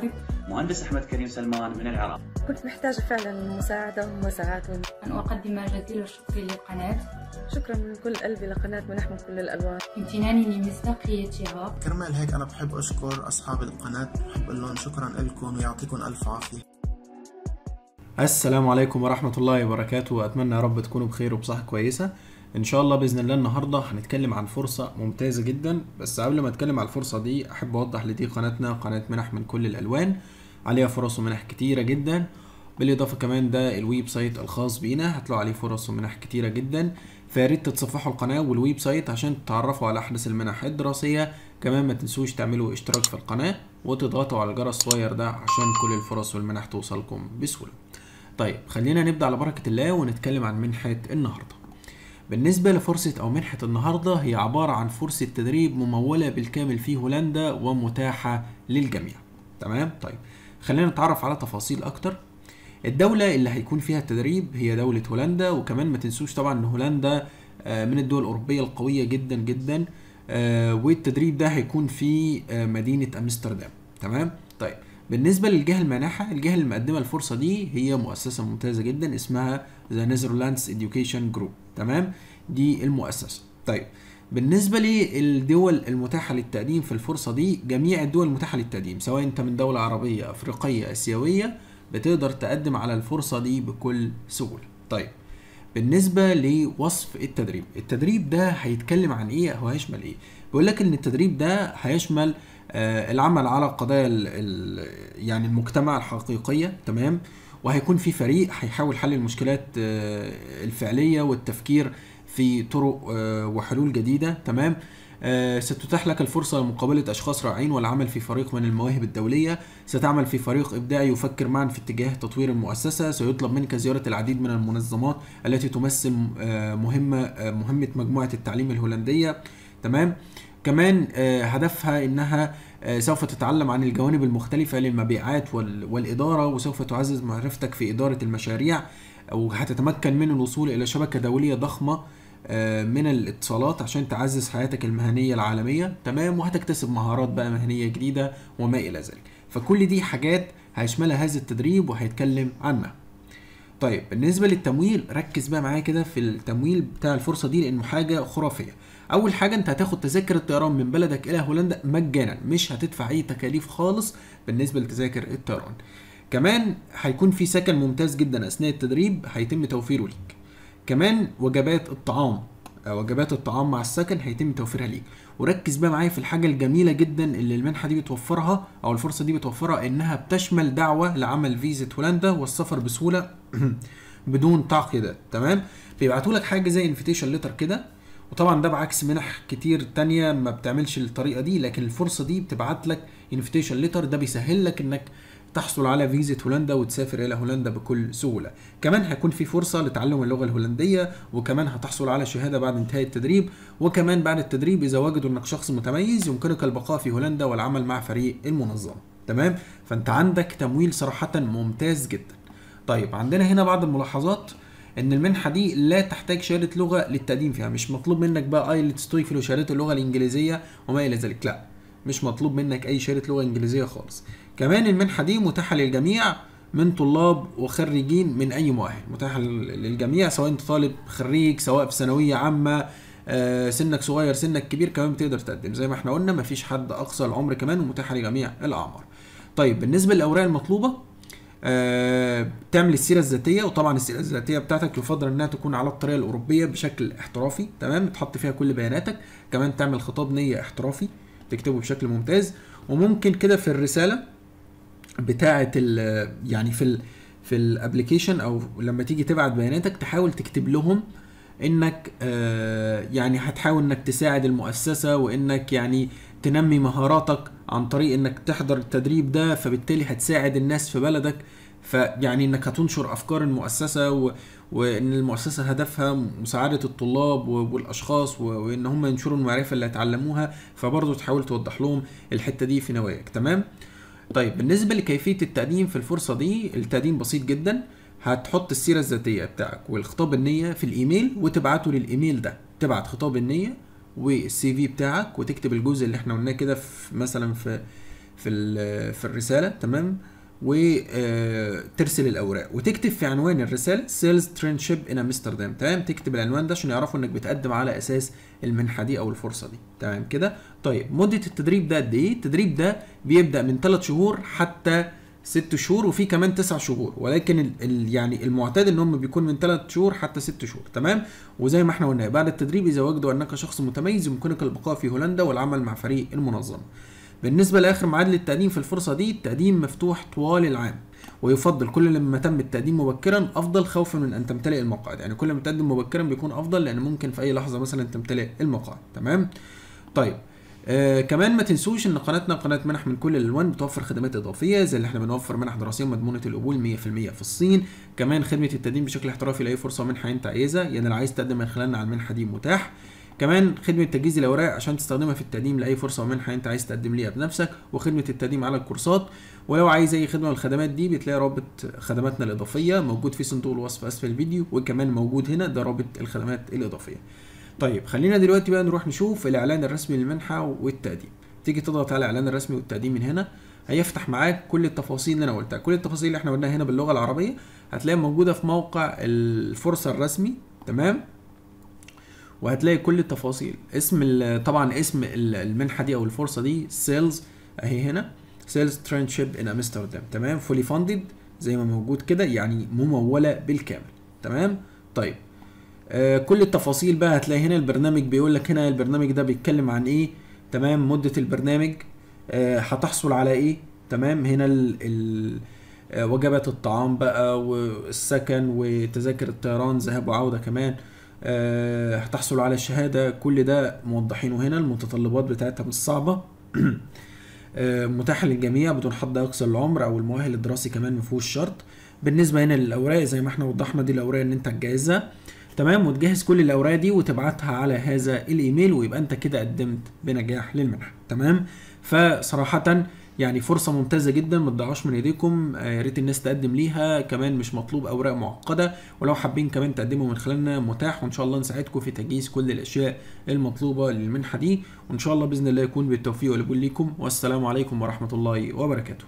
ظهري مهندس أحمد كريم سلمان من العراق كنت محتاجة فعلا المساعدة ومساعدة أن أقدم جزيل الشكر للقناة شكرا من كل قلبي لقناة منحمل كل الألوان امتناني لمصداقيتها كرمال هيك أنا بحب أشكر أصحاب القناة بحب أقول لهم شكرا لكم ويعطيكم ألف عافية السلام عليكم ورحمة الله وبركاته واتمنى يا رب تكونوا بخير وبصحة كويسة ان شاء الله باذن الله النهارده هنتكلم عن فرصه ممتازه جدا بس قبل ما اتكلم على الفرصه دي احب اوضح لدي قناتنا قناه منح من كل الالوان عليها فرص ومنح كتيره جدا بالاضافه كمان ده الويب سايت الخاص بينا هتلاقوا عليه فرص ومنح كتيره جدا فياريت تتصفحوا القناه والويب سايت عشان تتعرفوا على احدث المنح الدراسيه كمان ما تنسوش تعملوا اشتراك في القناه وتضغطوا على الجرس الصغير ده عشان كل الفرص والمنح توصلكم بسهوله طيب خلينا نبدا على بركه الله ونتكلم عن منحه النهارده بالنسبة لفرصة أو منحة النهاردة هي عبارة عن فرصة تدريب ممولة بالكامل في هولندا ومتاحة للجميع تمام طيب خلينا نتعرف على تفاصيل أكتر الدولة اللي هيكون فيها التدريب هي دولة هولندا وكمان ما تنسوش طبعا ان هولندا آه، من الدول الأوروبية القوية جدا جدا آه، والتدريب ده هيكون في آه، مدينة أمستردام تمام طيب بالنسبه للجهه المانحه الجهه اللي مقدمه الفرصه دي هي مؤسسه ممتازه جدا اسمها ذا نيذرلاندز اديوكيشن جروب تمام دي المؤسسه طيب بالنسبه للدول المتاحه للتقديم في الفرصه دي جميع الدول المتاحه للتقديم سواء انت من دوله عربيه افريقيه اسيويه بتقدر تقدم على الفرصه دي بكل سهوله طيب بالنسبه لوصف التدريب التدريب ده هيتكلم عن ايه او هيشمل ايه بيقول لك ان التدريب ده هيشمل آه، العمل على قضايا الـ يعني المجتمع الحقيقيه تمام وهيكون في فريق هيحاول حل المشكلات آه، الفعليه والتفكير في طرق آه، وحلول جديده تمام ستتاح لك الفرصة لمقابلة أشخاص رائعين والعمل في فريق من المواهب الدولية ستعمل في فريق إبداعي يفكر معا في اتجاه تطوير المؤسسة سيطلب منك زيارة العديد من المنظمات التي تمثل مهمة مهمة مجموعة التعليم الهولندية تمام كمان هدفها إنها آه، سوف تتعلم عن الجوانب المختلفة للمبيعات والإدارة وسوف تعزز معرفتك في إدارة المشاريع وهتتمكن من الوصول إلى شبكة دولية ضخمة آه، من الاتصالات عشان تعزز حياتك المهنية العالمية تمام وهتكتسب مهارات بقى مهنية جديدة وما إلى ذلك فكل دي حاجات هيشملها هذا التدريب وهيتكلم عنها طيب بالنسبه للتمويل ركز بقى معايا كده في التمويل بتاع الفرصه دي لانه حاجه خرافيه اول حاجه انت هتاخد تذاكر الطيران من بلدك الى هولندا مجانا مش هتدفع اي تكاليف خالص بالنسبه لتذاكر الطيران كمان هيكون في سكن ممتاز جدا اثناء التدريب هيتم توفيره ليك كمان وجبات الطعام آه، وجبات الطعام مع السكن هيتم توفيرها ليك وركز بقى معايا في الحاجه الجميله جدا اللي المنحه دي بتوفرها او الفرصه دي بتوفرها انها بتشمل دعوه لعمل فيزا هولندا والسفر بسهوله بدون تعقيدات تمام بيبعتوا لك حاجه زي انفيتيشن ليتر كده وطبعا ده بعكس منح كتير تانية ما بتعملش الطريقه دي لكن الفرصه دي بتبعت لك انفيتيشن ليتر ده بيسهل لك انك تحصل على فيزا هولندا وتسافر الى هولندا بكل سهوله كمان هيكون في فرصه لتعلم اللغه الهولنديه وكمان هتحصل على شهاده بعد انتهاء التدريب وكمان بعد التدريب اذا وجدوا انك شخص متميز يمكنك البقاء في هولندا والعمل مع فريق المنظمه تمام فانت عندك تمويل صراحه ممتاز جدا طيب عندنا هنا بعض الملاحظات ان المنحه دي لا تحتاج شهاده لغه للتقديم فيها مش مطلوب منك بقى ايلتس تويفل وشهاده اللغه الانجليزيه وما الى ذلك لا مش مطلوب منك اي شهاده لغه انجليزيه خالص كمان المنحه دي متاحه للجميع من طلاب وخريجين من اي مؤهل متاحه للجميع سواء انت طالب خريج سواء في ثانويه عامه آه، سنك صغير سنك كبير كمان بتقدر تقدم زي ما احنا قلنا مفيش حد اقصى العمر كمان ومتاحه لجميع الاعمار طيب بالنسبه للاوراق المطلوبه بتعمل آه، السيره الذاتيه وطبعا السيره الذاتيه بتاعتك يفضل انها تكون على الطريقه الاوروبيه بشكل احترافي تمام تحط فيها كل بياناتك كمان تعمل خطاب نيه احترافي تكتبه بشكل ممتاز وممكن كده في الرساله بتاعه يعني في الـ في الابلكيشن او لما تيجي تبعت بياناتك تحاول تكتب لهم انك آه، يعني هتحاول انك تساعد المؤسسه وانك يعني تنمي مهاراتك عن طريق انك تحضر التدريب ده فبالتالي هتساعد الناس في بلدك فيعني انك هتنشر افكار المؤسسه و... وان المؤسسه هدفها مساعده الطلاب والاشخاص وان هم ينشروا المعرفه اللي هيتعلموها فبرضه تحاول توضح لهم الحته دي في نواياك تمام طيب بالنسبه لكيفيه التقديم في الفرصه دي التقديم بسيط جدا هتحط السيره الذاتيه بتاعك والخطاب النيه في الايميل وتبعته للايميل ده تبعت خطاب النيه والسي في بتاعك وتكتب الجزء اللي احنا قلناه كده في مثلا في في في الرساله تمام وترسل الاوراق وتكتب في عنوان الرساله سيلز ترينشيب ان امستردام تمام تكتب العنوان ده عشان يعرفوا انك بتقدم على اساس المنحه دي او الفرصه دي تمام كده طيب مده التدريب ده قد ايه التدريب ده بيبدا من 3 شهور حتى ست شهور وفي كمان تسع شهور ولكن يعني المعتاد ان هم بيكون من ثلاث شهور حتى ست شهور تمام وزي ما احنا قلنا بعد التدريب اذا وجدوا انك شخص متميز يمكنك البقاء في هولندا والعمل مع فريق المنظمه بالنسبة لآخر ميعاد للتقديم في الفرصة دي التقديم مفتوح طوال العام ويفضل كل لما تم التقديم مبكرا افضل خوفا من ان تمتلئ المقاعد يعني كل ما تقدم مبكرا بيكون افضل لان ممكن في اي لحظه مثلا تمتلئ المقاعد تمام طيب آه كمان ما تنسوش ان قناتنا قناه منح من كل الالوان بتوفر خدمات اضافيه زي اللي احنا بنوفر منح دراسيه مضمونه القبول 100% في الصين كمان خدمه التقديم بشكل احترافي لاي فرصه منحه انت عايزها يعني لو عايز تقدم من خلالنا على المنحه دي متاح كمان خدمه تجهيز الاوراق عشان تستخدمها في التقديم لاي فرصه ومنحه انت عايز تقدم ليها بنفسك وخدمه التقديم على الكورسات ولو عايز اي خدمه من الخدمات دي بتلاقي رابط خدماتنا الاضافيه موجود في صندوق الوصف اسفل الفيديو وكمان موجود هنا ده رابط الخدمات الاضافيه طيب خلينا دلوقتي بقى نروح نشوف الاعلان الرسمي للمنحه والتقديم تيجي تضغط على الاعلان الرسمي والتقديم من هنا هيفتح معاك كل التفاصيل اللي انا قلتها كل التفاصيل اللي احنا قلناها هنا باللغه العربيه هتلاقيها موجوده في موقع الفرصه الرسمي تمام وهتلاقي كل التفاصيل اسم طبعا اسم المنحه دي او الفرصه دي سيلز اهي هنا سيلز ترينشيب ان امستردام تمام فولي فاندد زي ما موجود كده يعني مموله بالكامل تمام طيب آه كل التفاصيل بقى هتلاقي هنا البرنامج بيقول لك هنا البرنامج ده بيتكلم عن ايه تمام مده البرنامج آه، هتحصل آه على ايه تمام هنا ال ال آه، وجبات الطعام بقى والسكن وتذاكر الطيران ذهاب وعوده كمان هتحصل آه، على الشهادة كل ده موضحينه هنا المتطلبات بتاعتها مش صعبة آه، متاحة للجميع بدون حد أقصى العمر أو المؤهل الدراسي كمان مفهوش شرط بالنسبة هنا للأوراق زي ما احنا وضحنا دي الأوراق إن أنت تجهزها تمام وتجهز كل الأوراق دي وتبعتها على هذا الإيميل ويبقى أنت كده قدمت بنجاح للمنحة تمام فصراحة يعني فرصه ممتازه جدا ما تضيعوش من ايديكم آه، يا ريت الناس تقدم ليها كمان مش مطلوب اوراق معقده ولو حابين كمان تقدموا من خلالنا متاح وان شاء الله نساعدكم في تجهيز كل الاشياء المطلوبه للمنحه دي وان شاء الله باذن الله يكون بالتوفيق والقبول ليكم والسلام عليكم ورحمه الله وبركاته